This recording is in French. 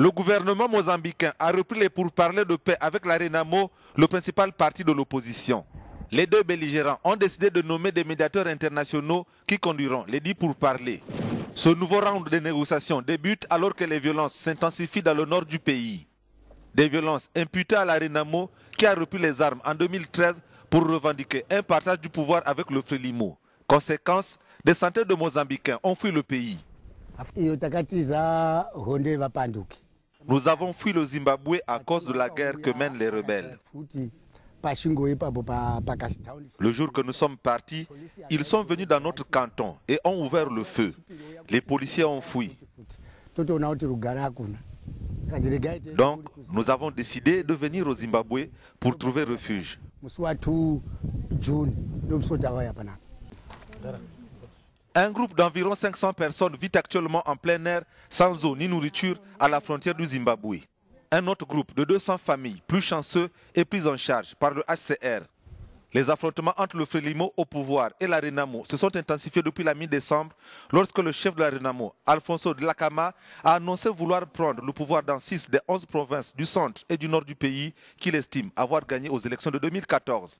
Le gouvernement mozambicain a repris les pourparlers de paix avec l'ARENAMO, le principal parti de l'opposition. Les deux belligérants ont décidé de nommer des médiateurs internationaux qui conduiront les dix pourparlers. Ce nouveau round de négociations débute alors que les violences s'intensifient dans le nord du pays. Des violences imputées à l'ARENAMO qui a repris les armes en 2013 pour revendiquer un partage du pouvoir avec le Frélimo. Conséquence, des centaines de Mozambicains ont fui le pays. Nous avons fui le Zimbabwe à cause de la guerre que mènent les rebelles. Le jour que nous sommes partis, ils sont venus dans notre canton et ont ouvert le feu. Les policiers ont fui. Donc, nous avons décidé de venir au Zimbabwe pour trouver refuge. Un groupe d'environ 500 personnes vit actuellement en plein air, sans eau ni nourriture, à la frontière du Zimbabwe. Un autre groupe de 200 familles, plus chanceux, est pris en charge par le HCR. Les affrontements entre le Frélimo au pouvoir et la Renamo se sont intensifiés depuis la mi-décembre, lorsque le chef de la Renamo, Alfonso de Cama, a annoncé vouloir prendre le pouvoir dans 6 des 11 provinces du centre et du nord du pays qu'il estime avoir gagné aux élections de 2014.